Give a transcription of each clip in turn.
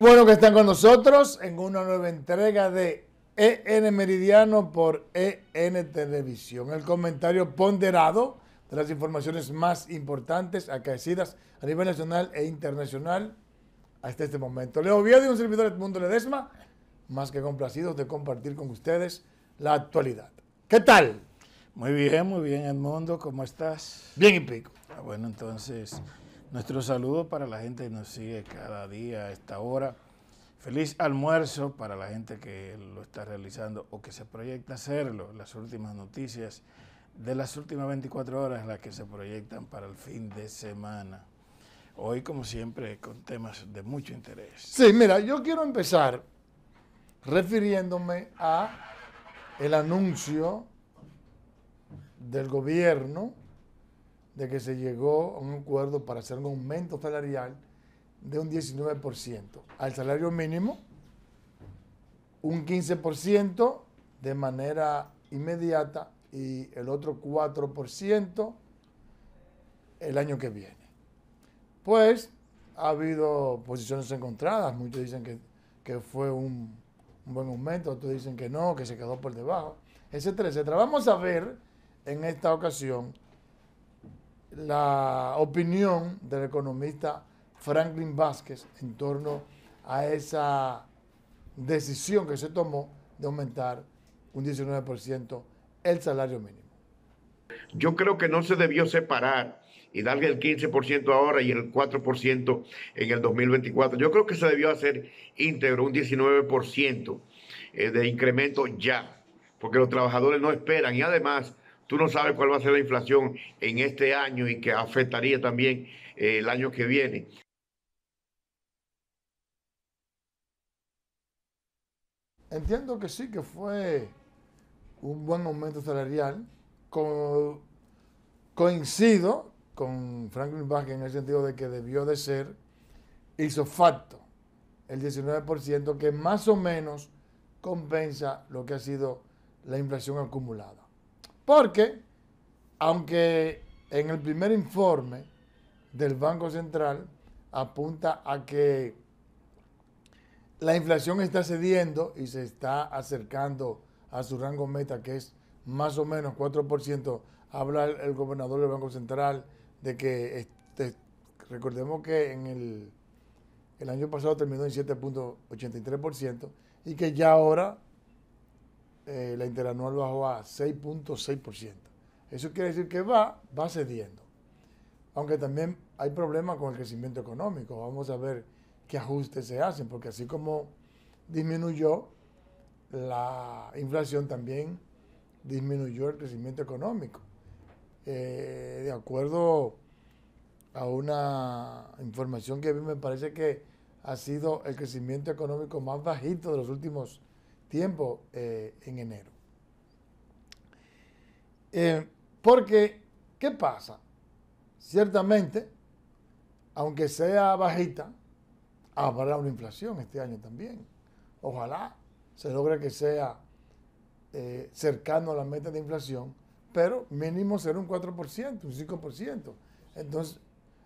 Bueno que están con nosotros en una nueva entrega de EN Meridiano por EN Televisión. El comentario ponderado de las informaciones más importantes acaecidas a nivel nacional e internacional hasta este momento. Leo Oviedo y un servidor Edmundo Ledesma, más que complacidos de compartir con ustedes la actualidad. ¿Qué tal? Muy bien, muy bien Edmundo, ¿cómo estás? Bien y pico. Ah, bueno, entonces, nuestro saludo para la gente que nos sigue cada día a esta hora Feliz almuerzo para la gente que lo está realizando o que se proyecta hacerlo. Las últimas noticias de las últimas 24 horas, las que se proyectan para el fin de semana. Hoy, como siempre, con temas de mucho interés. Sí, mira, yo quiero empezar refiriéndome a el anuncio del gobierno de que se llegó a un acuerdo para hacer un aumento salarial de un 19%. Al salario mínimo, un 15% de manera inmediata y el otro 4% el año que viene. Pues ha habido posiciones encontradas, muchos dicen que, fue un, un, buen aumento, otros dicen que no, que se quedó por debajo, etcétera, etcétera. Vamos a ver en esta ocasión la opinión del economista Franklin Vázquez en torno a esa decisión que se tomó de aumentar un 19% el salario mínimo. Yo creo que no se debió separar y darle el 15% ahora y el 4% en el 2024. Yo creo que se debió hacer íntegro, un 19% eh, de incremento ya, porque los trabajadores no esperan y además tú no sabes cuál va a ser la inflación en este año y que afectaría también eh, el año que viene. Entiendo que sí, que fue un buen aumento salarial. coincido con Franklin Bach en el sentido de que debió de ser hizo facto el 19% que más o menos compensa lo que ha sido la inflación acumulada. Porque, aunque en el primer informe del Banco Central apunta a que la inflación está cediendo y se está acercando a su rango meta, que es más o menos 4%. Habla el, gobernador del Banco Central de que, este, recordemos que en el, año pasado terminó en 7.83% y que ya ahora eh, la interanual bajó a 6.6%. Eso quiere decir que va, va cediendo. Aunque también hay problemas con el crecimiento económico. Vamos a ver qué ajustes se hacen, porque así como disminuyó la inflación, también disminuyó el crecimiento económico. Eh, de acuerdo a una información que a mí me parece que ha sido el crecimiento económico más bajito de los últimos tiempos eh, en enero. Eh, porque, ¿qué pasa? Ciertamente, aunque sea bajita, habrá una inflación este año también. Ojalá se logre que sea eh, cercano a la meta de inflación, pero mínimo será un 4%, un 5%. Entonces,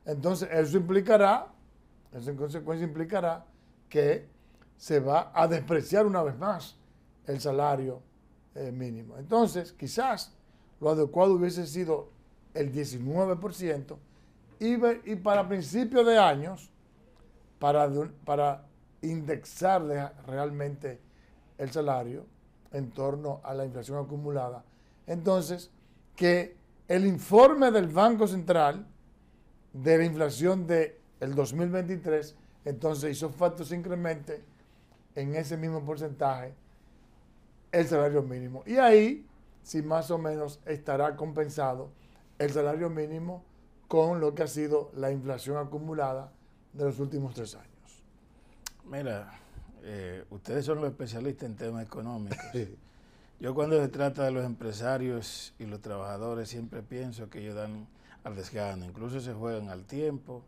entonces eso implicará, eso en consecuencia implicará que se va a despreciar una vez más el salario eh, mínimo. Entonces, quizás lo adecuado hubiese sido el 19% y, y para principios de años, para, para indexarle realmente el salario en torno a la inflación acumulada. Entonces, que el informe del Banco Central de la inflación del el 2023, entonces hizo falta se incremente en ese mismo porcentaje el salario mínimo. Y ahí, si más o menos estará compensado el salario mínimo con lo que ha sido la inflación acumulada de los últimos tres años? Mira, eh, ustedes son los especialistas en temas económicos. Yo cuando se trata de los empresarios y los trabajadores siempre pienso que ellos dan al desgano, incluso se juegan al tiempo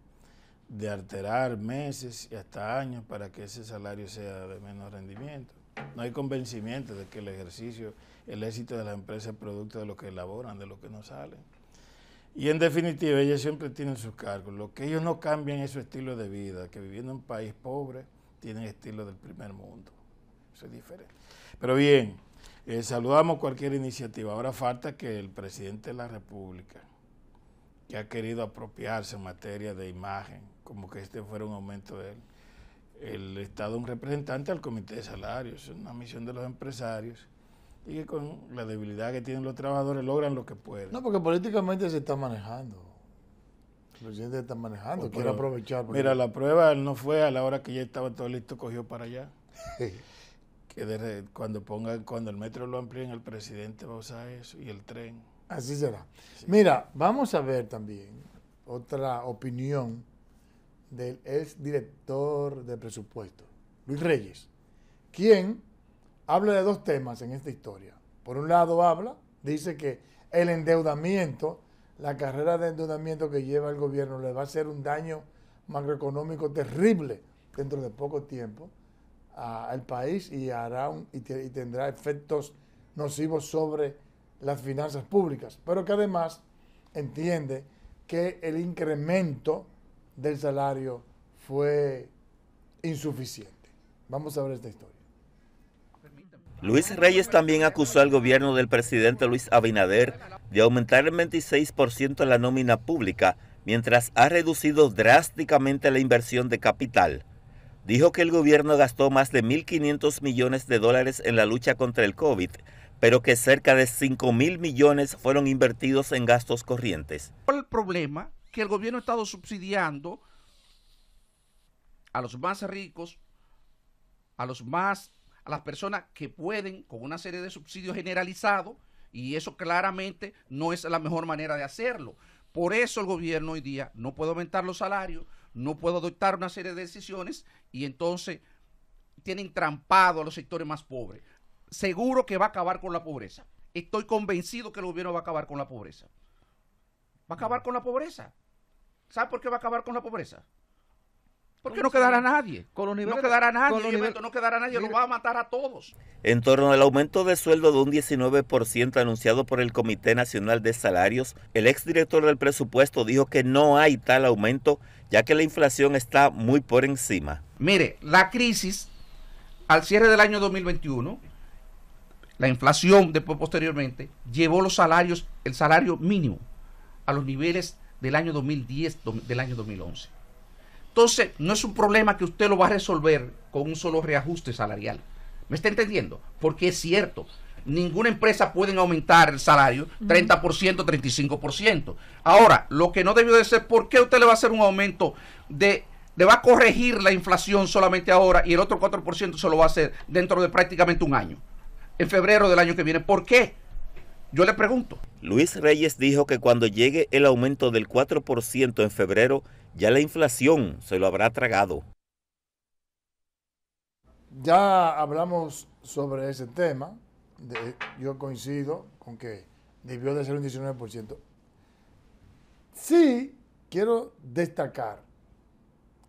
de alterar meses y hasta años para que ese salario sea de menos rendimiento. No hay convencimiento de que el ejercicio, el éxito de las empresas es producto de lo que elaboran, de lo que no salen. Y en definitiva, ellos siempre tienen sus cargos. Lo que ellos no cambian es su estilo de vida, que viviendo en un país pobre tienen estilo del primer mundo. Eso es diferente. Pero bien, eh, saludamos cualquier iniciativa. Ahora falta que el presidente de la República, que ha querido apropiarse en materia de imagen, como que este fuera un aumento de él, el Estado un representante al Comité de Salarios, es una misión de los empresarios y con la debilidad que tienen los trabajadores logran lo que pueden. No, porque políticamente se está manejando. Los presidente se está manejando, pues, Quiero aprovechar. Mira, la prueba no fue a la hora que ya estaba todo listo, cogió para allá. que cuando pongan, cuando el metro lo amplíen, el presidente va a usar eso y el tren. Así será. Mira, vamos a ver también otra opinión del ex director de presupuesto, Luis Reyes, quien habla de dos temas en esta historia. Por un lado habla, dice que el endeudamiento, la carrera de endeudamiento que lleva el gobierno le va a hacer un daño macroeconómico terrible dentro de poco tiempo al país y, hará y tendrá efectos nocivos sobre las finanzas públicas, pero que además entiende que el incremento del salario fue insuficiente. Vamos a ver esta historia. Luis Reyes también acusó al gobierno del presidente Luis Abinader de aumentar el 26% la nómina pública, mientras ha reducido drásticamente la inversión de capital. Dijo que el gobierno gastó más de 1.500 millones de dólares en la lucha contra el COVID, pero que cerca de 5.000 millones fueron invertidos en gastos corrientes. El problema que el gobierno ha estado subsidiando a los más ricos, a los más las personas que pueden con una serie de subsidios generalizados y eso claramente no es la mejor manera de hacerlo. Por eso el gobierno hoy día no puede aumentar los salarios, no puede adoptar una serie de decisiones y entonces tienen trampado a los sectores más pobres. Seguro que va a acabar con la pobreza. Estoy convencido que el gobierno va a acabar con la pobreza. Va a acabar con la pobreza. ¿Sabe por qué va a acabar con la pobreza? Porque no quedará nadie. Con los niveles, no quedará nadie. no quedará nadie. Lo va a matar a todos. En torno al aumento de sueldo de un 19% anunciado por el Comité Nacional de Salarios, el exdirector del presupuesto dijo que no hay tal aumento, ya que la inflación está muy por encima. Mire, la crisis al cierre del año 2021, la inflación después posteriormente, llevó los salarios, el salario mínimo, a los niveles del año 2010, del año 2011. Entonces, no es un problema que usted lo va a resolver con un solo reajuste salarial. ¿Me está entendiendo? Porque es cierto, ninguna empresa puede aumentar el salario 30%, 35%. Ahora, lo que no debió de ser, ¿por qué usted le va a hacer un aumento de le va a corregir la inflación solamente ahora y el otro 4% se lo va a hacer dentro de prácticamente un año, en febrero del año que viene. ¿Por qué? Yo le pregunto. Luis Reyes dijo que cuando llegue el aumento del 4% en febrero, ya la inflación se lo habrá tragado. Ya hablamos sobre ese tema. yo coincido con que debió de ser un 19%. Sí, quiero destacar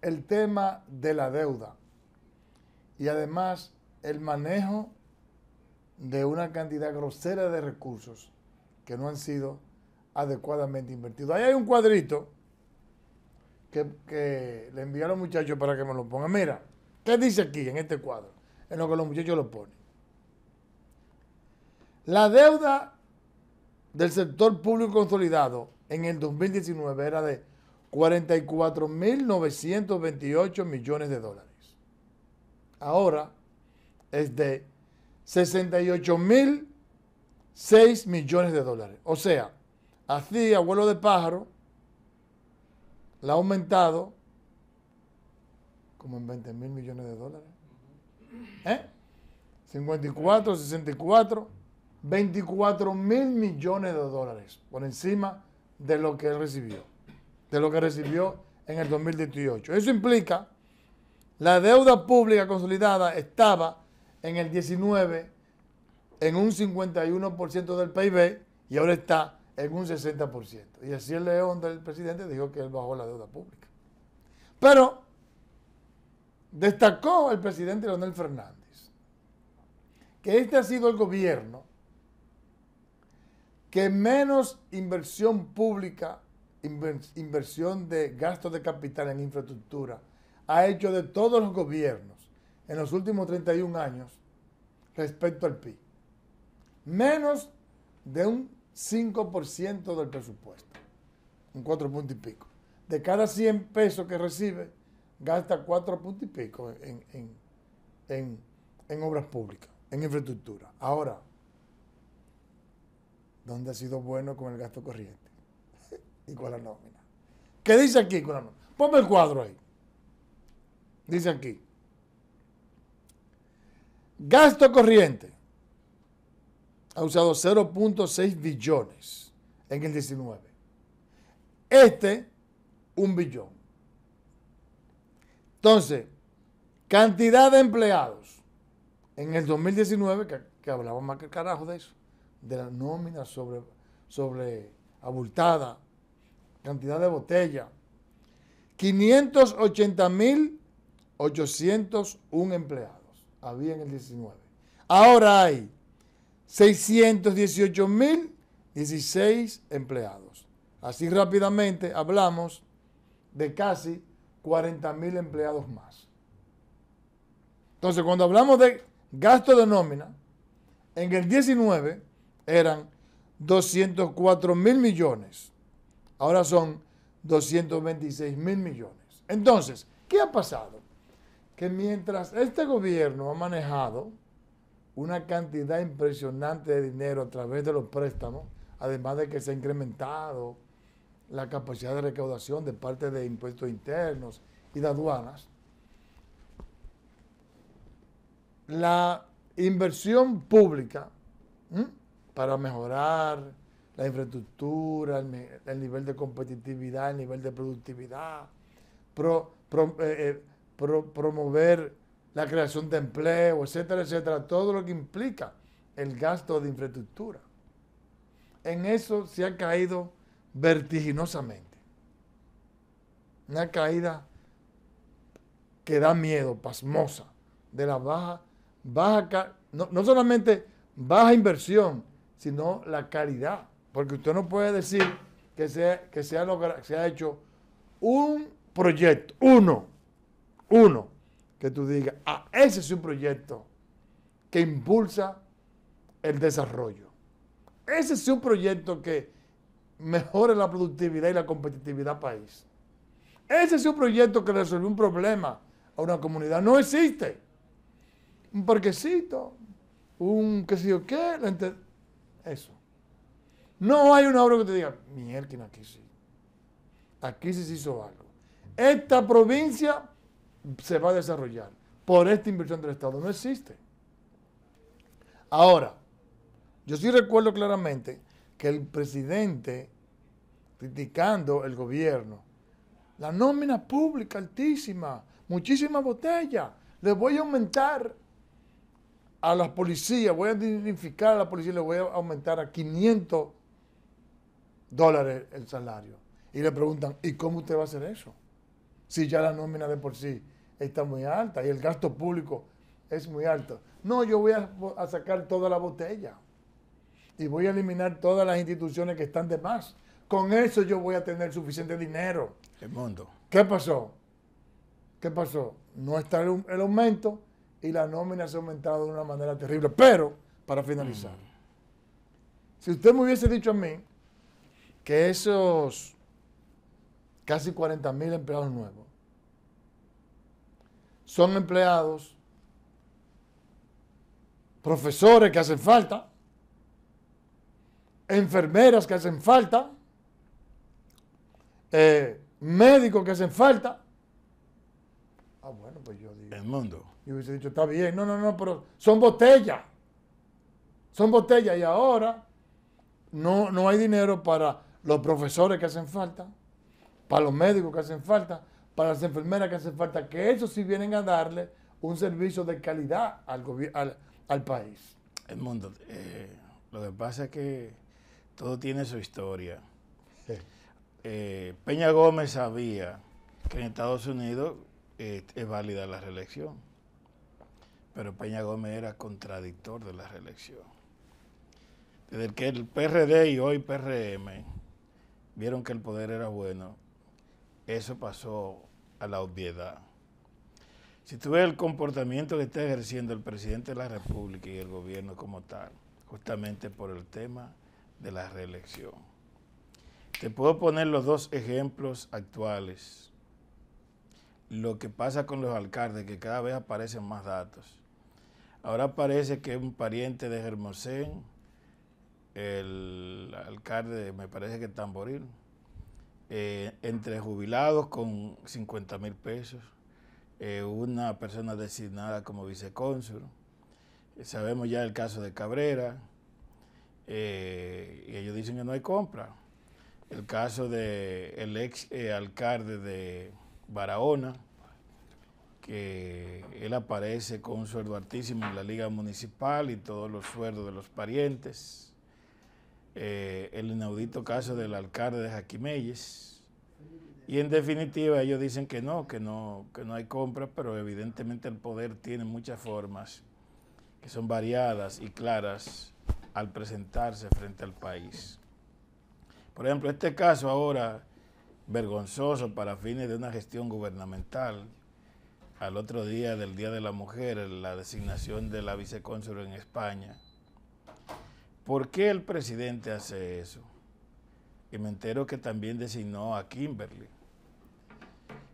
el tema de la deuda y además el manejo de una cantidad grosera de recursos que no han sido adecuadamente invertidos. Ahí hay un cuadrito que, le envié a los muchachos para que me lo pongan. Mira, ¿qué dice aquí en este cuadro? En lo que los muchachos lo ponen. La deuda del sector público consolidado en el 2019 era de 44.928 millones de dólares. Ahora es de 68.006 millones de dólares. O sea, así, abuelo de pájaro, la ha aumentado como en 20 mil millones de dólares. ¿Eh? 54, 64, 24 mil millones de dólares por encima de lo que él recibió, de lo que recibió en el 2018. Eso implica la deuda pública consolidada estaba en el 19, en un 51% del PIB y ahora está en un 60%. Y así el león del presidente dijo que él bajó la deuda pública. Pero destacó el presidente Leonel Fernández que este ha sido el gobierno que menos inversión pública, inversión de gastos de capital en infraestructura, ha hecho de todos los gobiernos en los últimos 31 años respecto al PIB. Menos de un 5% del presupuesto, un 4 puntos y pico. De cada 100 pesos que recibe, gasta 4 puntos y pico en, obras públicas, en infraestructura. Ahora, ¿dónde ha sido bueno con el gasto corriente? y con la nómina. ¿Qué dice aquí con la Ponme el cuadro ahí. Dice aquí. Gasto corriente ha usado 0.6 billones en el 19. Este, un billón. Entonces, cantidad de empleados en el 2019, que, que más que carajo de eso, de la nómina sobre, sobre abultada, cantidad de botella, 580.801 empleados había en el 19. Ahora hay 618.016 empleados. Así rápidamente hablamos de casi 40.000 empleados más. Entonces, cuando hablamos de gasto de nómina, en el 19 eran 204.000 mil millones. Ahora son 226 mil millones. Entonces, ¿qué ha pasado? Que mientras este gobierno ha manejado una cantidad impresionante de dinero a través de los préstamos, además de que se ha incrementado la capacidad de recaudación de parte de impuestos internos y de aduanas, la inversión pública para mejorar la infraestructura, el, nivel de competitividad, el nivel de productividad, eh, eh, promover la creación de empleo, etcétera, etcétera, todo lo que implica el gasto de infraestructura. En eso se ha caído vertiginosamente. Una caída que da miedo, pasmosa, de la baja, baja, no, solamente baja inversión, sino la calidad. Porque usted no puede decir que que se ha hecho un proyecto, uno, uno, que tú digas, ah, ese es un proyecto que impulsa el desarrollo. Ese es un proyecto que mejora la productividad y la competitividad país. Ese es un proyecto que resuelve un problema a una comunidad. No existe. Un parquecito, un qué sé yo qué, eso. No hay una obra que te diga, que aquí sí. Aquí sí se hizo algo. Esta provincia se va a desarrollar por esta inversión del Estado. No existe. Ahora, yo sí recuerdo claramente que el presidente, criticando el gobierno, la nómina pública altísima, muchísima botella le voy a aumentar a las policías, voy a dignificar a la policía, le voy a aumentar a 500 dólares el salario. Y le preguntan, ¿y cómo usted va a hacer eso? Si ya la nómina de por sí está muy alta y el gasto público es muy alto. No, yo voy a, sacar toda la botella y voy a eliminar todas las instituciones que están de más. Con eso yo voy a tener suficiente dinero. El mundo. ¿Qué pasó? ¿Qué pasó? No está el, aumento y la nómina se ha aumentado de una manera terrible. Pero, para finalizar, mm. si usted me hubiese dicho a mí que esos casi 40 mil empleados nuevos son empleados, profesores que hacen falta, enfermeras que hacen falta, eh, médicos que hacen falta. Ah, bueno, pues yo digo. El mundo. Yo hubiese dicho, está bien, no, no, no, pero son botellas. Son botellas y ahora no hay dinero para los profesores que hacen falta, para los médicos que hacen falta, para las enfermeras que hace falta, que eso sí vienen a darle un servicio de calidad al, país. El mundo. Eh, lo que pasa es que todo tiene su historia. Eh, Peña Gómez sabía que en Estados Unidos eh, es válida la reelección, pero Peña Gómez era contradictor de la reelección. Desde que el PRD y hoy PRM vieron que el poder era bueno, eso pasó a la obviedad. Si tú ves el comportamiento que está ejerciendo el presidente de la República y el gobierno como tal, justamente por el tema de la reelección. Te puedo poner los dos ejemplos actuales. Lo que pasa con los alcaldes, que cada vez aparecen más datos. Ahora parece que un pariente de Germosén, el alcalde, me parece que Tamboril, eh, entre jubilados con 50 mil pesos, eh, una persona designada como vicecónsul. Eh, sabemos ya el caso de Cabrera, y ellos dicen que no hay compra. El caso del el ex alcalde de Barahona, que él aparece con un sueldo altísimo en la liga municipal y todos los sueldos de los parientes. Eh, el inaudito caso del alcalde de Jaquimelles. Y en definitiva ellos dicen que no, que no, que no hay compra, pero evidentemente el poder tiene muchas formas que son variadas y claras al presentarse frente al país. Por ejemplo, este caso ahora vergonzoso para fines de una gestión gubernamental, al otro día del Día de la Mujer, la designación de la vicecónsul en España, ¿Por qué el presidente hace eso? Y me entero que también designó a Kimberly.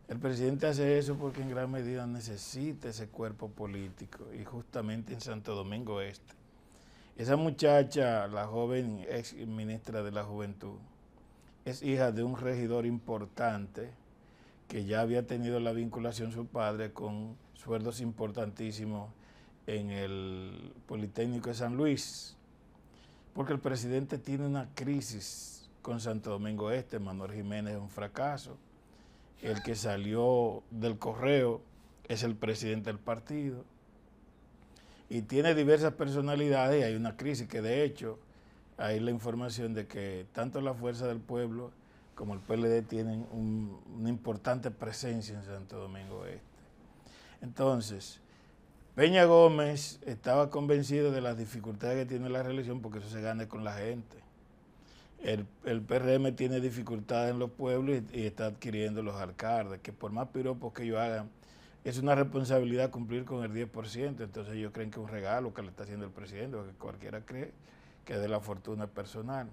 El presidente hace eso porque en gran medida necesita ese cuerpo político y justamente en Santo Domingo Este. Esa muchacha, la joven ex ministra de la Juventud, es hija de un regidor importante que ya había tenido la vinculación su padre con sueldos importantísimos en el Politécnico de San Luis porque el presidente tiene una crisis con Santo Domingo Este, Manuel Jiménez es un fracaso, el que salió del correo es el presidente del partido, y tiene diversas personalidades, y hay una crisis que de hecho hay la información de que tanto la Fuerza del Pueblo como el PLD tienen una importante presencia en Santo Domingo Este. Entonces, Peña Gómez estaba convencido de las dificultades que tiene la religión porque eso se gana con la gente. El, PRM tiene dificultades en los pueblos y, está adquiriendo los alcaldes, que por más piropos que ellos hagan, es una responsabilidad cumplir con el 10%, entonces ellos creen que es un regalo que le está haciendo el presidente, que cualquiera cree que es de la fortuna personal.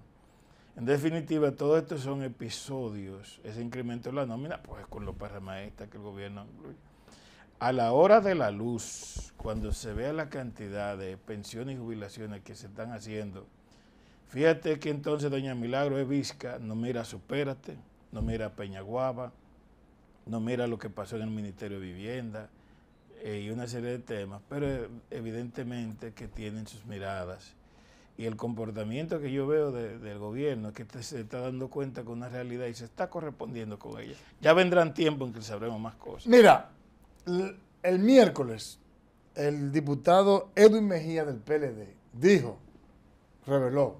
En definitiva, todo esto son episodios, ese incremento de la nómina, pues con los PRMistas que el gobierno incluye a la hora de la luz, cuando se vea la cantidad de pensiones y jubilaciones que se están haciendo, fíjate que entonces doña Milagro es no mira Supérate, no mira Peñaguaba, no mira lo que pasó en el Ministerio de Vivienda eh, y una serie de temas, pero eh, evidentemente que tienen sus miradas. Y el comportamiento que yo veo del gobierno es que se está dando cuenta con una realidad y se está correspondiendo con ella. Ya vendrán tiempos en que sabremos más cosas. Mira, el miércoles, el diputado Edwin Mejía del PLD dijo, reveló,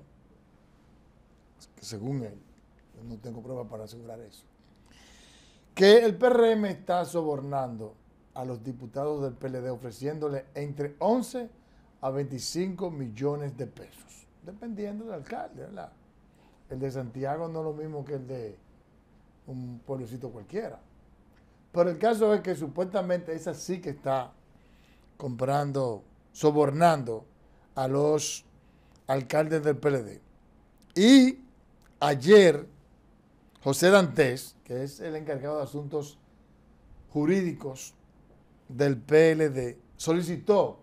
según él, no tengo pruebas para asegurar eso, que el PRM está sobornando a los diputados del PLD ofreciéndole entre 11 a 25 millones de pesos, dependiendo del alcalde, ¿verdad? El de Santiago no es lo mismo que el de un pueblecito cualquiera. Pero el caso es que supuestamente esa sí que está comprando, sobornando a los alcaldes del PLD. Y ayer, José Dantes, que es el encargado de asuntos jurídicos del PLD, solicitó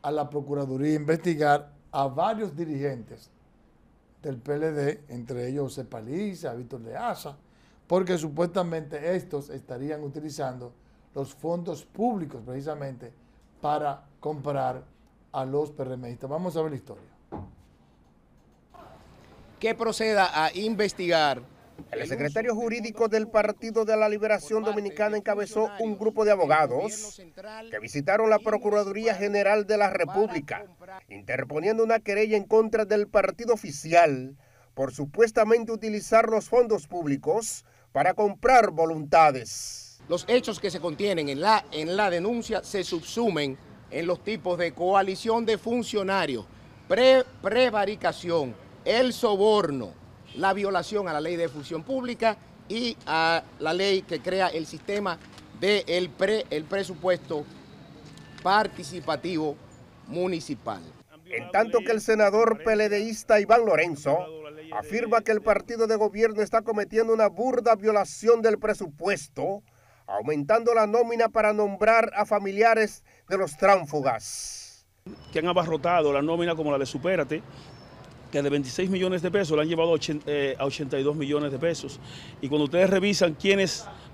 a la Procuraduría investigar a varios dirigentes del PLD, entre ellos José Paliza, Víctor de porque supuestamente estos estarían utilizando los fondos públicos precisamente para comprar a los PRMistas. Vamos a ver la historia. Que proceda a investigar el secretario jurídico del Partido de la Liberación Dominicana encabezó un grupo de abogados que visitaron la Procuraduría General de la República, interponiendo una querella en contra del partido oficial por supuestamente utilizar los fondos públicos para comprar voluntades. Los hechos que se contienen en la, en la denuncia se subsumen en los tipos de coalición de funcionarios, prevaricación, el soborno, la violación a la ley de función pública y a la ley que crea el sistema del pre, el presupuesto participativo municipal. En tanto que el senador peledeísta Iván Lorenzo afirma que el partido de gobierno está cometiendo una burda violación del presupuesto, aumentando la nómina para nombrar a familiares de los tránfugas. Que han abarrotado la nómina como la de Supérate, que de 26 millones de pesos la han llevado a 82 eh, millones de pesos. Y cuando ustedes revisan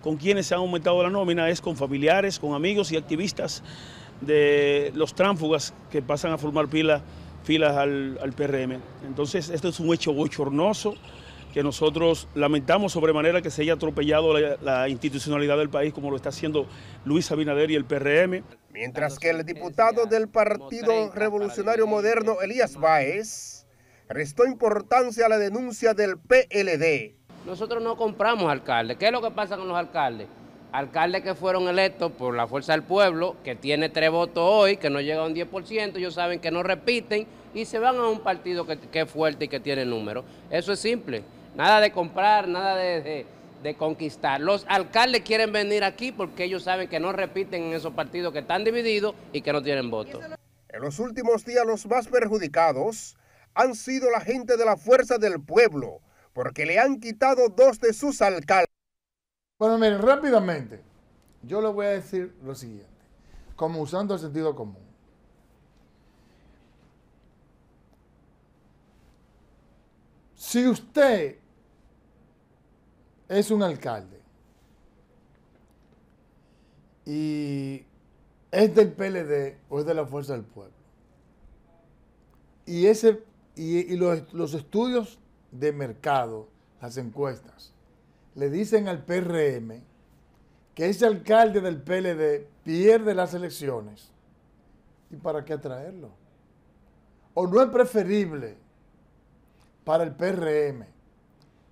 con quiénes se ha aumentado la nómina, es con familiares, con amigos y activistas de los tránfugas que pasan a formar pila filas al, al PRM. Entonces, esto es un hecho bochornoso que nosotros lamentamos sobremanera que se haya atropellado la, institucionalidad del país como lo está haciendo Luis Abinader y el PRM. Mientras que el diputado del Partido Revolucionario Moderno, Elías Báez, restó importancia a la denuncia del PLD. Nosotros no compramos alcaldes. ¿Qué es lo que pasa con los alcaldes? alcaldes que fueron electos por la fuerza del pueblo, que tiene tres votos hoy, que no llega a un 10%, ellos saben que no repiten y se van a un partido que, es fuerte y que tiene número. Eso es simple. Nada de comprar, nada de, de, conquistar. Los alcaldes quieren venir aquí porque ellos saben que no repiten en esos partidos que están divididos y que no tienen votos. En los últimos días los más perjudicados han sido la gente de la fuerza del pueblo, porque le han quitado dos de sus alcaldes. Bueno, miren, rápidamente, yo le voy a decir lo siguiente, como usando el sentido común. Si usted es un alcalde y es del PLD o es de la Fuerza del Pueblo, y, ese, y, los estudios de mercado, las encuestas, le dicen al PRM que ese alcalde del PLD pierde las elecciones, ¿y para qué atraerlo? ¿O no es preferible para el PRM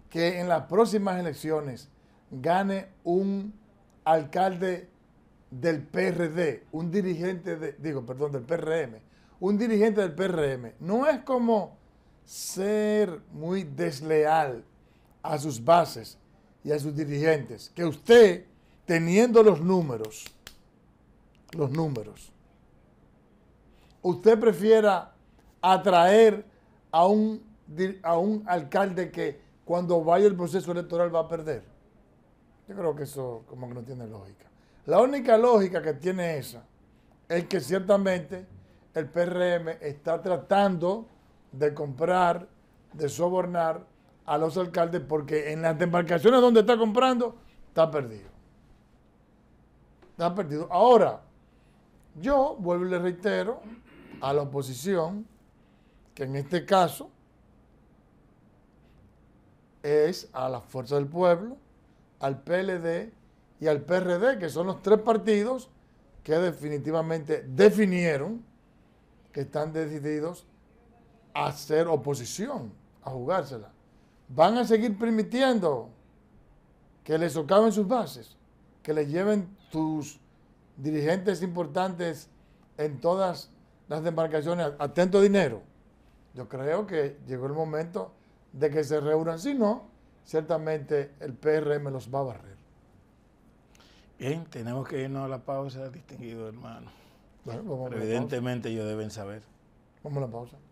que en las próximas elecciones gane un alcalde del PRD, un dirigente, de, digo, perdón, del PRM, un dirigente del PRM, no es como ser muy desleal a sus bases y a sus dirigentes que usted, teniendo los números, los números, usted prefiera atraer a un, a un alcalde que cuando vaya el proceso electoral va a perder. Yo creo que eso como que no tiene lógica. La única lógica que tiene esa es que ciertamente el PRM está tratando de comprar, de sobornar a los alcaldes porque en las demarcaciones donde está comprando, está perdido. Está perdido. Ahora, yo vuelvo y le reitero a la oposición que en este caso es a la Fuerza del Pueblo, al PLD y al PRD, que son los tres partidos que definitivamente definieron que están decididos a hacer oposición, a jugársela van a seguir permitiendo que les socaven sus bases, que les lleven tus dirigentes importantes en todas las demarcaciones, atento dinero. Yo creo que llegó el momento de que se reúnan, si no, ciertamente el PRM los va a barrer. Bien, tenemos que irnos a la pausa, distinguido hermano. evidentemente ellos deben saber. Vamos a la pausa.